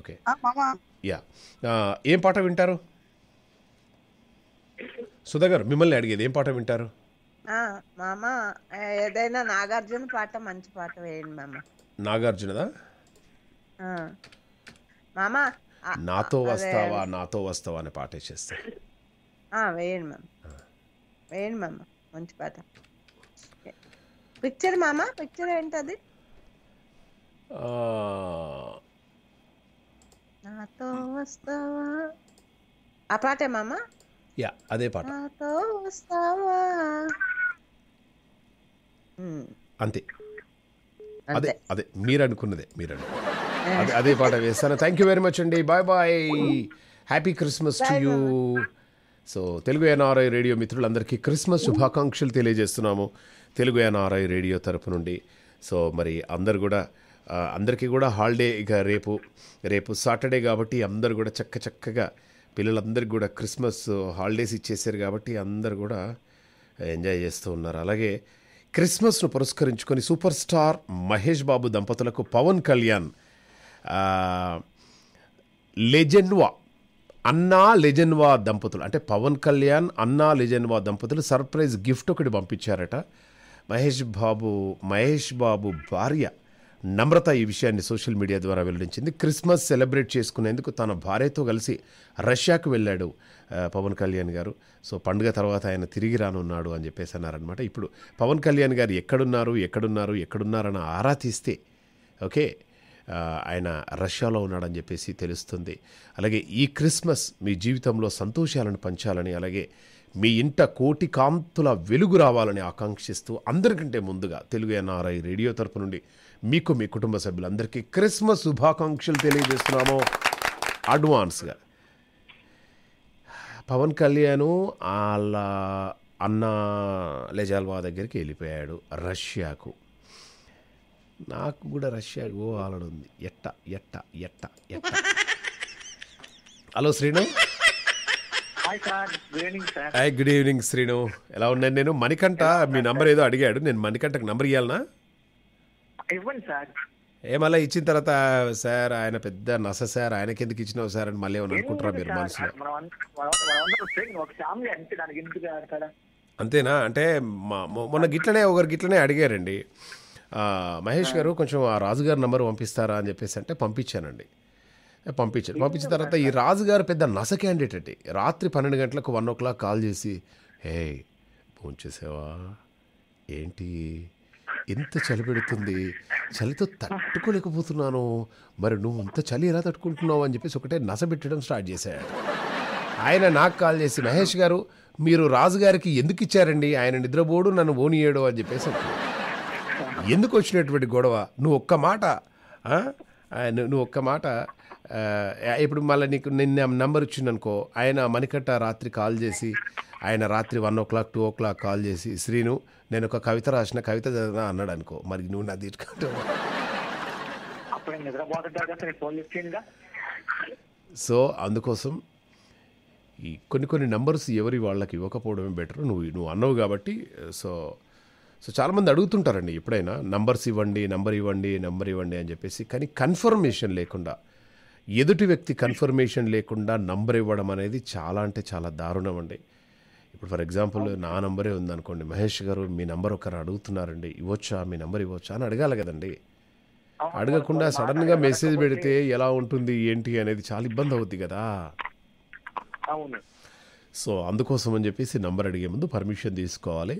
ఓకే యా ఏం పాట వింటారు సుధా గారు మిమ్మల్ని అడిగేది ఏం పాట వింటారు
మామ ఏదైనా నాగార్జున పాట మంచి పాట వేయండి మామ నాగార్జునదా మామ నాతో వస్తావా
నాతో వస్తావా అనే పాట చేస్తా
వేయండి మామ వేయండి మామ మంచి పాట పిక్చర్ మామ పిక్చర్ ఏంటది నాతో వస్తావా ఆ పాటే మామ
యా అదే పాట
నాతో వస్తావా
అంతే అదే అదే మీరు అనుకున్నదే మీరు అదే అదే పాట వేస్తాను థ్యాంక్ యూ వెరీ మచ్ అండి bye bye happy Christmas to you so Telugu NRI radio మిత్రులందరికీ క్రిస్మస్ శుభాకాంక్షలు తెలియజేస్తున్నాము తెలుగు ఎన్ఆర్ఐ రేడియో తరపు నుండి సో మరి అందరు కూడా అందరికీ కూడా హాలిడే ఇక రేపు రేపు సాటర్డే కాబట్టి అందరు కూడా చక్క చక్కగా పిల్లలందరికీ కూడా క్రిస్మస్ హాలిడేస్ ఇచ్చేసారు కాబట్టి అందరు కూడా ఎంజాయ్ చేస్తూ ఉన్నారు అలాగే క్రిస్మస్ను పురస్కరించుకొని సూపర్ స్టార్ మహేష్ బాబు దంపతులకు పవన్ కళ్యాణ్ లెజెన్వా అన్నా లెజెన్వా దంపతులు అంటే పవన్ కళ్యాణ్ అన్నా లెజెన్వా దంపతులు సర్ప్రైజ్ గిఫ్ట్ ఒకటి పంపించారట మహేష్ బాబు మహేష్ బాబు భార్య నమ్రత ఈ విషయాన్ని సోషల్ మీడియా ద్వారా వెల్లడించింది క్రిస్మస్ సెలబ్రేట్ చేసుకునేందుకు తన భార్యతో కలిసి రష్యాకు వెళ్ళాడు పవన్ కళ్యాణ్ గారు సో పండుగ తర్వాత ఆయన తిరిగి రానున్నాడు అని చెప్పేసి అన్నారనమాట ఇప్పుడు పవన్ కళ్యాణ్ గారు ఎక్కడున్నారు ఎక్కడున్నారు ఎక్కడున్నారని ఆరా తీస్తే ఓకే ఆయన రష్యాలో ఉన్నాడని చెప్పేసి తెలుస్తుంది అలాగే ఈ క్రిస్మస్ మీ జీవితంలో సంతోషాలను పంచాలని అలాగే మీ ఇంట కోటి కాంతుల వెలుగు రావాలని ఆకాంక్షిస్తూ అందరికంటే ముందుగా తెలుగు ఎన్ఆర్ఐ రేడియో తరపు నుండి మీకు మీ కుటుంబ సభ్యులందరికీ క్రిస్మస్ శుభాకాంక్షలు తెలియజేస్తున్నాము అడ్వాన్స్గా పవన్ కళ్యాణ్ వాళ్ళ అన్న లెజాల్వా దగ్గరికి వెళ్ళిపోయాడు రష్యాకు నాకు కూడా రష్యా పోవాలని ఉంది ఎట్ట ఎట్ట ఎట్ట ఎట్ట hello Srinu
hi
good evening Srinu ఎలా ఉన్నాను నేను మణికంఠ మీ నంబర్ ఏదో అడిగాడు నేను మణికంఠకు నంబర్ ఇవ్వాలనా ఏమలా సార్ ఇచ్చిన తర్వాత సార్ ఆయన పెద్ద నస సార్ ఆయనకి ఎందుకు ఇచ్చినావు సార్ అని మళ్ళీ ఏమని అనుకుంటారా మీరు మనసులో అంతేనా అంటే మొన్న గిట్లనే ఒకరు గిట్లనే అడిగారండి మహేష్ గారు కొంచెం ఆ రాజుగారి నంబర్ పంపిస్తారా అని చెప్పేసి అంటే పంపించానండి పంపించారు పంపించిన తర్వాత ఈ రాజుగారు పెద్ద నస క్యాండిడేట్ రాత్రి పన్నెండు గంటలకు వన్ ఓ క్లాక్ కాల్ చేసి హే చేసావా ఏంటి ఎంత చలి పెడుతుంది చలితో తట్టుకోలేకపోతున్నాను మరి నువ్వు ఇంత చలి ఎలా తట్టుకుంటున్నావు అని చెప్పేసి ఒకటే పెట్టడం స్టార్ట్ చేశాడు ఆయన నాకు కాల్ చేసి మహేష్ గారు మీరు రాజుగారికి ఎందుకు ఇచ్చారండి ఆయన నిద్రపోడు నన్ను ఓనియడు అని చెప్పేసి ఎందుకు వచ్చినటువంటి గొడవ నువ్వు ఒక్క మాట నువ్వు ఒక్క మాట ఇప్పుడు మళ్ళీ నీకు నిన్న నెంబర్ ఇచ్చిందనుకో ఆయన మణికట్ట రాత్రి కాల్ చేసి ఆయన రాత్రి one o'clock two o'clock call చేసి శ్రీను నేను ఒక కవిత రాసిన కవిత చదివినా అన్నాడు అనుకో మరి నువ్వు నా తీసుకుంటావు సో అందుకోసం ఈ కొన్ని కొన్ని నెంబర్స్ ఎవరి వాళ్ళకి ఇవ్వకపోవడమే బెటర్ నువ్వు నువ్వు అన్నావు కాబట్టి సో సో చాలామంది అడుగుతుంటారండి ఎప్పుడైనా నంబర్స్ ఇవ్వండి నంబర్ ఇవ్వండి నెంబర్ ఇవ్వండి అని చెప్పేసి కానీ కన్ఫర్మేషన్ లేకుండా ఎదుటి వ్యక్తి కన్ఫర్మేషన్ లేకుండా నంబర్ ఇవ్వడం అనేది చాలా అంటే చాలా దారుణం అండి ఇప్పుడు ఫర్ ఎగ్జాంపుల్ నా నంబరే ఉందనుకోండి మహేష్ గారు మీ నంబర్ ఒకరు అడుగుతున్నారండి ఇవ్వచ్చా మీ నంబర్ ఇవ్వచ్చా అని అడగాలి కదండి అడగకుండా సడన్గా మెసేజ్ పెడితే ఎలా ఉంటుంది ఏంటి అనేది చాలా ఇబ్బంది అవుద్ది కదా సో అందుకోసం అని చెప్పేసి నంబర్ అడిగే ముందు పర్మిషన్ తీసుకోవాలి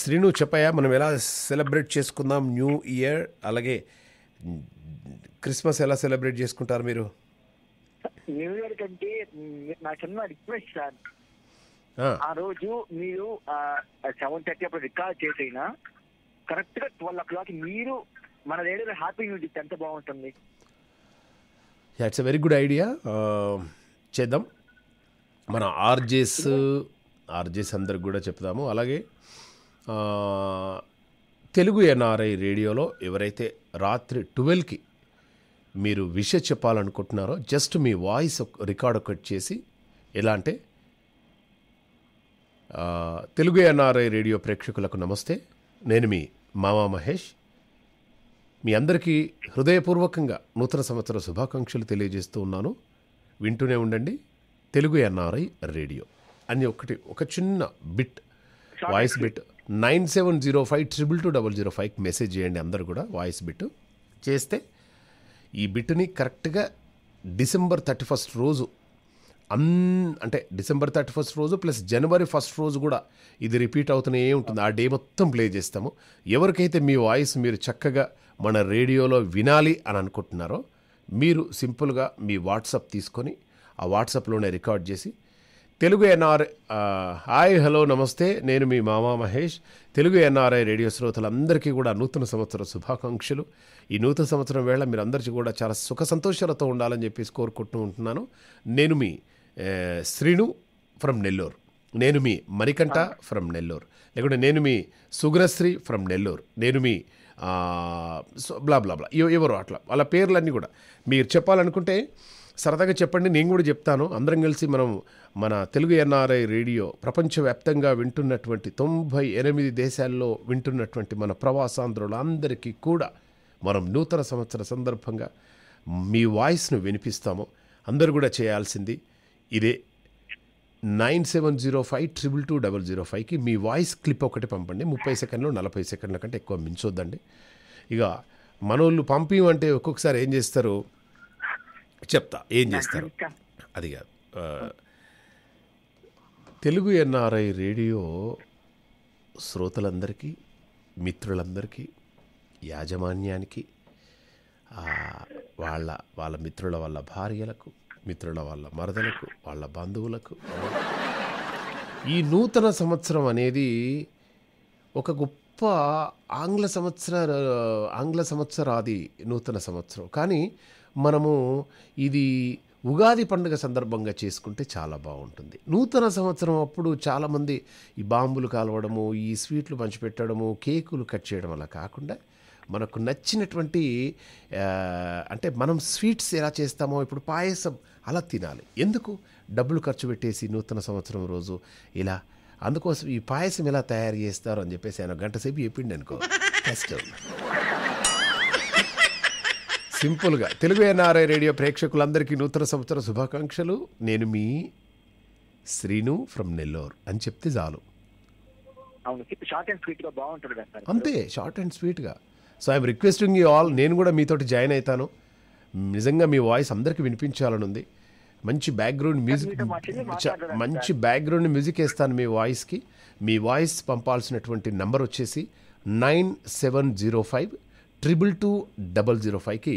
శ్రీను చెప్పయ్యా మనం ఎలా సెలబ్రేట్ చేసుకుందాం న్యూ ఇయర్ అలాగే క్రిస్మస్ ఎలా సెలబ్రేట్ చేసుకుంటారు మీరు
న్యూ ఇయర్ కంటే నాకున్న రిక్వెస్ట్ సార్ ఆ రోజు మీరు సెవెన్ థర్టీ అప్పుడు రికార్డ్ చేసైనా కరెక్ట్ గా ట్వెల్వ్ ఓ క్లాక్ మీరు మన రేడియో హ్యాపీ న్యూ ఇస్తే ఎంత బాగుంటుంది
ఇట్స్ వెరీ గుడ్ ఐడియా చేద్దాం మన ఆర్జేస్ ఆర్జేస్ అందరికి కూడా చెప్తాము అలాగే తెలుగు ఎన్ఆర్ఐ రేడియోలో ఎవరైతే రాత్రి ట్వెల్వ్కి మీరు విషయం చెప్పాలనుకుంటున్నారో జస్ట్ మీ వాయిస్ రికార్డ్ ఒకటి చేసి ఎలా అంటే తెలుగు ఎన్ఆర్ఐ రేడియో ప్రేక్షకులకు నమస్తే నేను మీ మామా మహేష్ మీ అందరికీ హృదయపూర్వకంగా నూతన సంవత్సర శుభాకాంక్షలు తెలియజేస్తూ ఉన్నాను వింటూనే ఉండండి తెలుగు ఎన్ఆర్ఐ రేడియో అని ఒకటి ఒక చిన్న bit voice bit nine seven zero five triple two double zero ఫైవ్కి మెసేజ్ చేయండి అందరు కూడా వాయిస్ బిట్ చేస్తే ఈ బిట్ని కరెక్ట్గా డిసెంబర్ థర్టీ ఫస్ట్ రోజు అన్ అంటే డిసెంబర్ థర్టీ ఫస్ట్ రోజు ప్లస్ జనవరి ఫస్ట్ రోజు కూడా ఇది రిపీట్ అవుతూనే ఉంటుంది ఆ డే మొత్తం ప్లే చేస్తాము ఎవరికైతే మీ వాయిస్ మీరు చక్కగా మన రేడియోలో వినాలి అని అనుకుంటున్నారో మీరు సింపుల్గా మీ వాట్సాప్ తీసుకొని ఆ వాట్సాప్లోనే రికార్డ్ చేసి తెలుగు ఎన్ఆర్ హాయ్ హలో నమస్తే నేను మీ మామా మహేష్ తెలుగు ఎన్ఆర్ఐ రేడియో శ్రోతలందరికీ కూడా నూతన సంవత్సర శుభాకాంక్షలు ఈ నూతన సంవత్సరం వేళ మీరు అందరికీ కూడా చాలా సుఖ సంతోషాలతో ఉండాలని చెప్పేసి కోరుకుంటూ ఉంటున్నాను నేను మీ శ్రీను ఫ్రమ్ నెల్లూరు నేను మీ మణికంఠ ఫ్రమ్ నెల్లూరు లేకుంటే నేను మీ సుగ్రశ్రీ ఫ్రమ్ నెల్లూరు నేను మీ బ్లాబ్లాబ్లా ఎవరు అట్లా వాళ్ళ పేర్లన్నీ కూడా మీరు చెప్పాలనుకుంటే సరదాగా చెప్పండి నేను కూడా చెప్తాను అందరం కలిసి మనం మన తెలుగు ఎన్ఆర్ఐ రేడియో ప్రపంచవ్యాప్తంగా వింటున్నటువంటి తొంభై ఎనిమిది దేశాల్లో వింటున్నటువంటి మన ప్రవాసాంధ్రులందరికీ కూడా మనం నూతన సంవత్సర సందర్భంగా మీ వాయిస్ను వినిపిస్తాము అందరు కూడా చేయాల్సింది ఇదే nine seven zero five triple two double zero ఫైవ్కి మీ వాయిస్ క్లిప్ ఒకటి పంపండి ముప్పై సెకండ్లు నలభై సెకండ్ల కంటే ఎక్కువ మించొద్దండి ఇక మనోళ్ళు పంపించమంటే ఒక్కొక్కసారి ఏం చేస్తారు చెప్తా ఏం చేస్తారు అది కాదు తెలుగు ఎన్ఆర్ఐ రేడియో శ్రోతలందరికీ మిత్రులందరికీ యాజమాన్యానికి వాళ్ళ వాళ్ళ మిత్రుల వాళ్ళ భార్యలకు మిత్రుల వాళ్ళ మరదలకు వాళ్ళ బంధువులకు ఈ నూతన సంవత్సరం అనేది ఒక గొప్ప ఆంగ్ల సంవత్సర ఆంగ్ల సంవత్సరాది నూతన సంవత్సరం కానీ మనము ఇది ఉగాది పండుగ సందర్భంగా చేసుకుంటే చాలా బాగుంటుంది నూతన సంవత్సరం అప్పుడు చాలామంది ఈ బాంబులు కాలవడము ఈ స్వీట్లు పంచిపెట్టడము కేకులు కట్ చేయడం అలా కాకుండా మనకు నచ్చినటువంటి అంటే మనం స్వీట్స్ ఎలా చేస్తామో ఇప్పుడు పాయసం అలా తినాలి ఎందుకు డబ్బులు ఖర్చు పెట్టేసి నూతన సంవత్సరం రోజు ఇలా అందుకోసం ఈ పాయసం ఎలా తయారు చేస్తారు అని చెప్పేసి ఆయన గంట సేపు చెప్పిండి అనుకో సింపుల్గా తెలుగు ఎన్ఆర్ఐ రేడియో ప్రేక్షకులందరికీ నూతన సంవత్సర శుభాకాంక్షలు నేను మీ శ్రీను ఫ్రమ్ నెల్లూర్ అని చెప్తే చాలు అంతే షార్ట్ అండ్ స్వీట్గా so I'm requesting you all నేను కూడా మీతో జాయిన్ అవుతాను నిజంగా మీ వాయిస్ అందరికీ వినిపించాలని ఉంది మంచి బ్యాక్గ్రౌండ్ మ్యూజిక్ మంచి బ్యాక్గ్రౌండ్ మ్యూజిక్ వేస్తాను మీ వాయిస్కి మీ వాయిస్ పంపాల్సినటువంటి నెంబర్ వచ్చేసి nine seven zero five triple two double zero ఫైవ్కి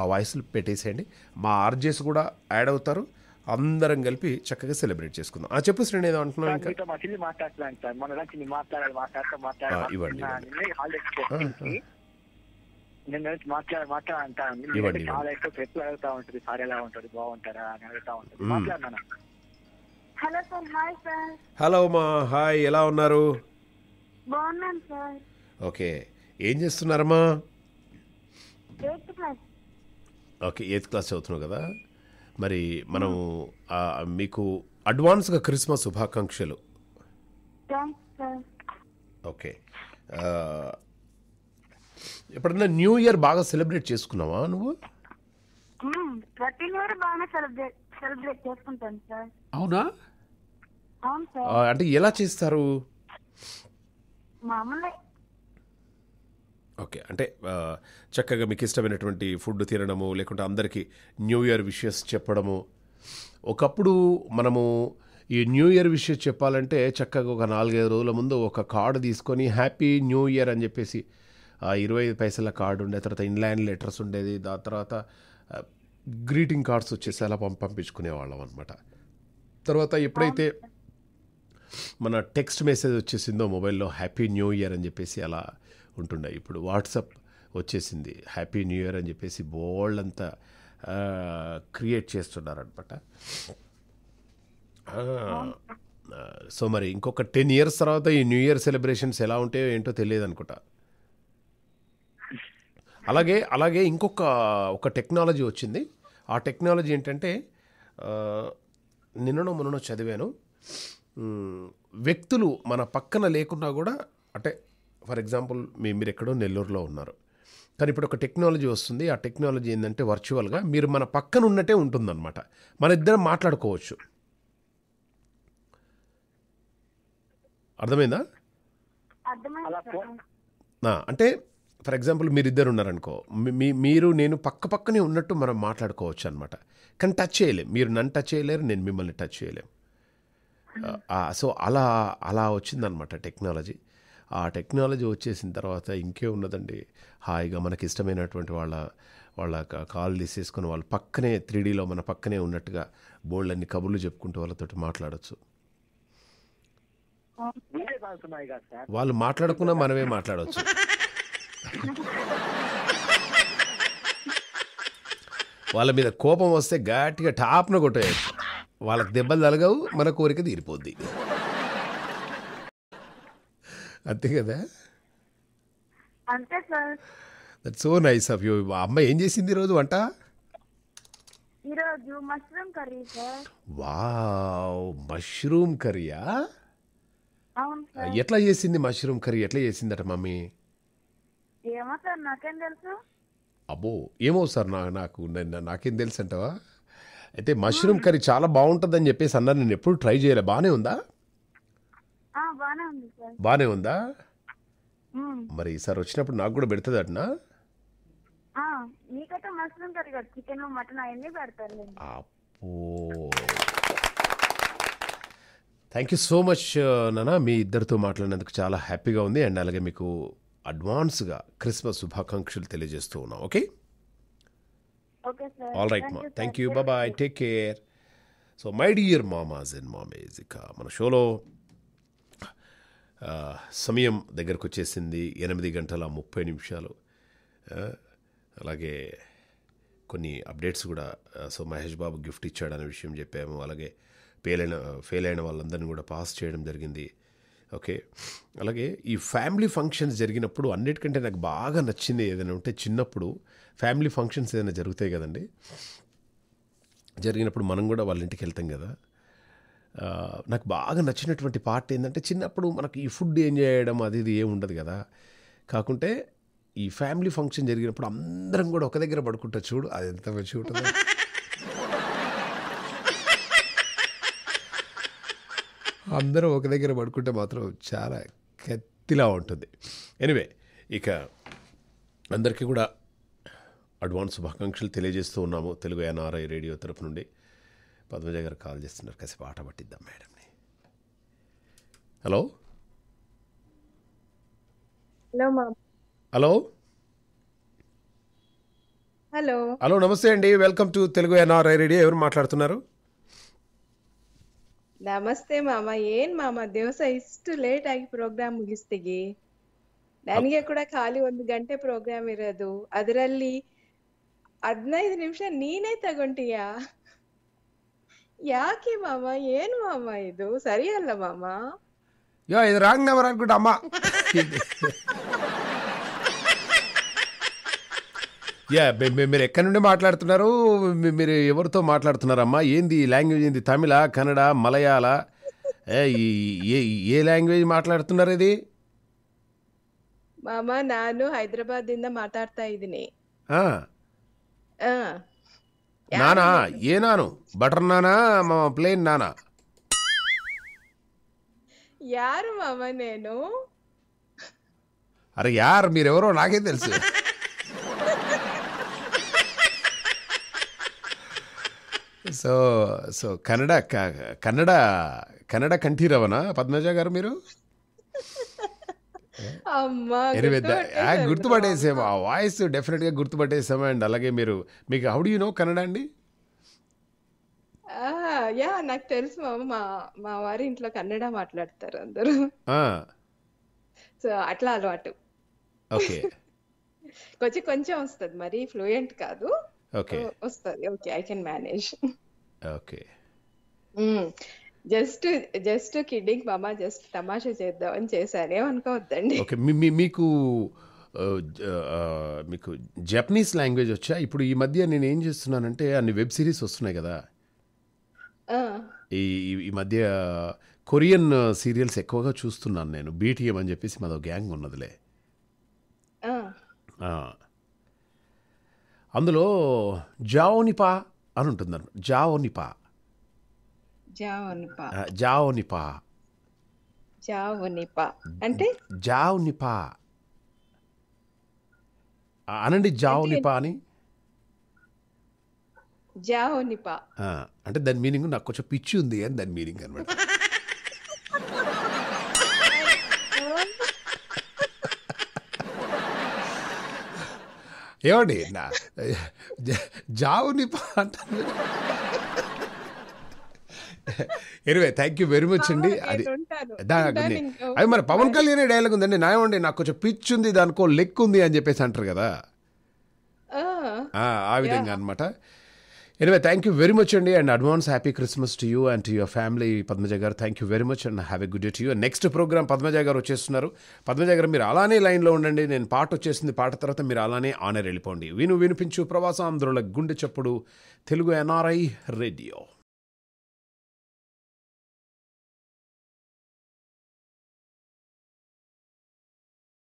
ఆ వాయిస్లు పెట్టేసేయండి మా ఆర్జేస్ కూడా యాడ్ అవుతారు అందరం కలిపి చక్కగా సెలబ్రేట్ చేసుకుందాం ఆ చెప్పు శ్రేణి ఏదో అంటున్నాను ఇంకా
ఇవ్వండి నేను మాట్లాడ మాట్లాడంటా చాలా ఎక్కువ ప్రతి అడుగుతా ఉంటుంది సార్ ఎలా ఉంటుంది బాగుంటారా అని అడుగుతా ఉంటుంది మాట్లాడినా hello sir hi sir
hello మా హాయ్ ఎలా ఉన్నారు
బాగున్నాను సార్
ఓకే ఏం చేస్తున్నారమ్మా ఓకే ఎయిత్ క్లాస్ చదువుతున్నావు కదా మరి మనం మీకు అడ్వాన్స్గా క్రిస్మస్ శుభాకాంక్షలు ఓకే ఎప్పుడన్నా న్యూ ఇయర్ బాగా సెలబ్రేట్ చేసుకున్నావా నువ్వు అవునా అంటే ఎలా చేస్తారు ఓకే అంటే చక్కగా మీకు ఇష్టమైనటువంటి ఫుడ్ తినడము లేకుంటే అందరికీ న్యూ ఇయర్ విషెస్ చెప్పడము ఒకప్పుడు మనము ఈ న్యూ ఇయర్ విషెస్ చెప్పాలంటే చక్కగా ఒక నాలుగైదు రోజుల ముందు ఒక కార్డు తీసుకొని హ్యాపీ న్యూ ఇయర్ అని చెప్పేసి ఇరవై ఐదు పైసల కార్డు ఉండే తర్వాత ఇన్లైన్ లెటర్స్ ఉండేది దాని తర్వాత గ్రీటింగ్ కార్డ్స్ వచ్చేసి అలా పంపించుకునేవాళ్ళం అనమాట తర్వాత ఎప్పుడైతే మన టెక్స్ట్ మెసేజ్ వచ్చేసిందో మొబైల్లో హ్యాపీ న్యూ ఇయర్ అని చెప్పేసి అలా ఉంటున్నాయి ఇప్పుడు వాట్సప్ వచ్చేసింది హ్యాపీ న్యూ ఇయర్ అని చెప్పేసి బోల్డ్ అంతా క్రియేట్ చేస్తున్నారనమాట సో మరి ఇంకొక టెన్ ఇయర్స్ తర్వాత ఈ న్యూ ఇయర్ సెలబ్రేషన్స్ ఎలా ఉంటాయో ఏంటో తెలియదు అనుకుంటా అలాగే అలాగే ఇంకొక ఒక టెక్నాలజీ వచ్చింది ఆ టెక్నాలజీ ఏంటంటే నిన్ననో మొన్ననో చదివాను వ్యక్తులు మన పక్కన లేకుండా కూడా అంటే ఫర్ ఎగ్జాంపుల్ మీ మీరు ఎక్కడో నెల్లూరులో ఉన్నారు కానీ ఇప్పుడు ఒక టెక్నాలజీ వస్తుంది ఆ టెక్నాలజీ ఏంటంటే వర్చువల్గా మీరు మన పక్కన ఉన్నట్టే ఉంటుందన్నమాట మన ఇద్దరం మాట్లాడుకోవచ్చు అర్థమైందా అంటే ఫర్ ఎగ్జాంపుల్ మీరు ఇద్దరు ఉన్నారనుకో మీ మీరు నేను పక్క పక్కనే ఉన్నట్టు మనం మాట్లాడుకోవచ్చు అనమాట కానీ టచ్ చేయలేం మీరు నన్ను టచ్ చేయలేరు నేను మిమ్మల్ని టచ్ చేయలేం సో అలా అలా వచ్చిందనమాట టెక్నాలజీ ఆ టెక్నాలజీ వచ్చేసిన తర్వాత ఇంకే ఉన్నదండి హాయిగా మనకి ఇష్టమైనటువంటి వాళ్ళ వాళ్ళ కాల్ తీసేసుకుని వాళ్ళు పక్కనే త్రీడీలో మన పక్కనే ఉన్నట్టుగా బోల్డ్ అన్ని కబుర్లు చెప్పుకుంటూ వాళ్ళతోటి మాట్లాడచ్చు వాళ్ళు మాట్లాడుకున్నా మనమే మాట్లాడవచ్చు వాళ్ళ మీద కోపం వస్తే గట్టిగా టాప్న కొట్టేయచ్చు వాళ్ళకి దెబ్బలు తలగవు మన కోరిక తీరిపోద్ది అంతే కదా that so nice of you అమ్మ ఏం చేసింది ఈరోజు వంట
ఈరోజు మష్రూమ్ కర్రీ
మష్రూమ్ కర్రీయా ఎట్లా చేసింది మష్రూమ్ కర్రీ ఎట్లా చేసిందట మమ్మీ
ఏమో సార్ నాకేం తెలుసు
అబ్బో ఏమో సార్ నాకు నాకేం తెలుసు అంటావా అయితే మష్రూమ్ కర్రీ చాలా బాగుంటుందని చెప్పేసి అన్నారు నేను ఎప్పుడు ట్రై చేయలే బాగానే ఉందా బానే ఉందా మరి ఈసారి వచ్చినప్పుడు నాకు కూడా పెడుతుంది అట్నా థ్యాంక్ యూ సో మచ్ నానా మీ ఇద్దరితో మాట్లాడినందుకు చాలా హ్యాపీగా ఉంది అండ్ అలాగే మీకు అడ్వాన్స్గా క్రిస్మస్ శుభాకాంక్షలు తెలియజేస్తూ ఉన్నాం ఓకే ఆల్ రైట్ మా థ్యాంక్ యూ బాబాయ్ take care so my dear మామాజ్ అండ్ మామేజ్ ఇక మన షోలో సమయం దగ్గరకు వచ్చేసింది ఎనిమిది గంటల ముప్పై నిమిషాలు అలాగే కొన్ని అప్డేట్స్ కూడా సో మహేష్ బాబు గిఫ్ట్ ఇచ్చాడనే విషయం చెప్పాము అలాగే ఫెయిల్ అయిన ఫెయిల్ అయిన వాళ్ళందరినీ కూడా పాస్ చేయడం జరిగింది ఓకే అలాగే ఈ ఫ్యామిలీ ఫంక్షన్స్ జరిగినప్పుడు అన్నిటికంటే నాకు బాగా నచ్చింది ఏదైనా ఉంటే చిన్నప్పుడు ఫ్యామిలీ ఫంక్షన్స్ ఏదైనా జరుగుతాయి కదండి జరిగినప్పుడు మనం కూడా వాళ్ళ ఇంటికి వెళ్తాం కదా నాకు బాగా నచ్చినటువంటి పార్ట్ ఏంటంటే చిన్నప్పుడు మనకు ఈ ఫుడ్ ఏం చేయడం అది ఇది ఏమి ఉండదు కదా కాకుంటే ఈ ఫ్యామిలీ ఫంక్షన్ జరిగినప్పుడు అందరం కూడా ఒక దగ్గర పడుకుంటా చూడు అది ఎంత మంచి ఉంటుంది అందరం ఒక దగ్గర పడుకుంటే మాత్రం చాలా కత్తిలా ఉంటుంది ఎనివే ఇక అందరికీ కూడా అడ్వాన్స్ శుభాకాంక్షలు తెలియజేస్తూ ఉన్నాము తెలుగు ఎన్ఆర్ఐ రేడియో తరఫు నుండి పద్మజ గారు కాల్ చేస్తున్నారు కాసేపు పాట పట్టిద్దాం మేడంని hello hello hello hello hello నమస్తే అండి welcome to Telugu NR radio ఎవరు మాట్లాడుతున్నారు
ನಮಸ್ತೆ ಮಾಮ ಏನ್ ಮಾಮ ದಿವಸ ಇಷ್ಟು లేట్ ಆಗಿ ಪ್ರೋಗ್ರಾಮ್ ಮುಗಿಸ್ತೀಗಿ ನನಗೆ ಕೂಡ ಖಾಲಿ ಒಂದು ಗಂಟೆ ಪ್ರೋಗ್ರಾಮ್ ಇರೋದು ಅದರಲ್ಲಿ ಹದಿನೈದು ನಿಮಿಷ ನೀನೇ తగుంటియా యాకే మామా ఏను మామా ఇది సరి అల్ల మామా
యో ఇది రాంగ్ ನಂಬರ್ అనుకుంటా ಅಮ್ಮ యా మీరు ఎక్కడి నుండి మాట్లాడుతున్నారు మీరు ఎవరితో మాట్లాడుతున్నారమ్మా ఏంది ఈ లాంగ్వేజ్ ఏంది తమిళ కన్నడ మలయాళ ఏ లాంగ్వేజ్ మాట్లాడుతున్నారు ఇది
మామ ನಾನು హైదరాబాద్ ಇಂದ ಮಾತಾಡ್ತಾ ಇದ್ದೀನಿ
నానా ఏ నాను బటర్ నానా మా ప్లేన్ నానా
యారు మామ నేను
అరే యార్ మీరెవరో నాకే తెలుసు సో సో కన్నడ కన్నడ కన్నడ కంఠీరవనా పద్మజ గారు మీరు
ఎనివే గుర్తుపట్టేసాము
ఆ వాయిస్ డెఫినెట్గా గుర్తుపట్టేసాము అండ్ అలాగే మీరు మీకు హౌ యూ నో కన్నడ అండి
యా నాకు తెలుసు మా మా వారి ఇంట్లో కన్నడ మాట్లాడతారు అందరూ సో అట్లా అలవాటు ఓకే కొంచెం కొంచెం వస్తుంది మరి ఫ్లూయెంట్ కాదు ఓకే వస్తుంది okay I can manage okay just just kidding మామ జస్ట్ తమాషా చేద్దాం అని చేశాను ఏమనుకోవద్దండి
మీకు మీకు జపనీస్ లాంగ్వేజ్ వచ్చా ఇప్పుడు ఈ మధ్య నేను ఏం చేస్తున్నానంటే అన్ని వెబ్ సిరీస్ వస్తున్నాయి కదా ఈ ఈ మధ్య కొరియన్ సీరియల్స్ ఎక్కువగా చూస్తున్నాను నేను బీటీఎం అని చెప్పేసి మాదో గ్యాంగ్ ఉన్నదిలే అందులో జావోనిపా అని ఉంటుంది అనమాట జావోనిపా
జావనిపా జావు నిపా అంటే
జావనిపా uh, అనండి నిపా అని నిపా uh, అంటే దాని మీనింగ్ నాకు కొంచెం పిచ్చి ఉంది అని దాని మీనింగ్ అనమాట ఏమండి జావు నిపా అంటే anyway thank you very much అండి అది దాని అది మరి పవన్ కళ్యాణ్ డైలాగ్ ఉందండి నాయమండి నాకు కొంచెం పిచ్ ఉంది దానికో లెక్ ఉంది అని చెప్పేసి అంటారు కదా ఆ విధంగా అనమాట anyway thank you very much అండి and advance happy Christmas to you and to your family Padmaja గారు thank you very much and have a good day to you next programme Padmaja గారు వచ్చేస్తున్నారు పద్మజ గారు మీరు అలానే లైన్లో ఉండండి నేను పాట వచ్చేసింది పాట తర్వాత మీరు అలానే ఆనర్ వెళ్ళిపోండి విను వినిపించు ప్రవాసాంధ్రుల గుండె చప్పుడు తెలుగు ఎన్ఆర్ఐ రేడియో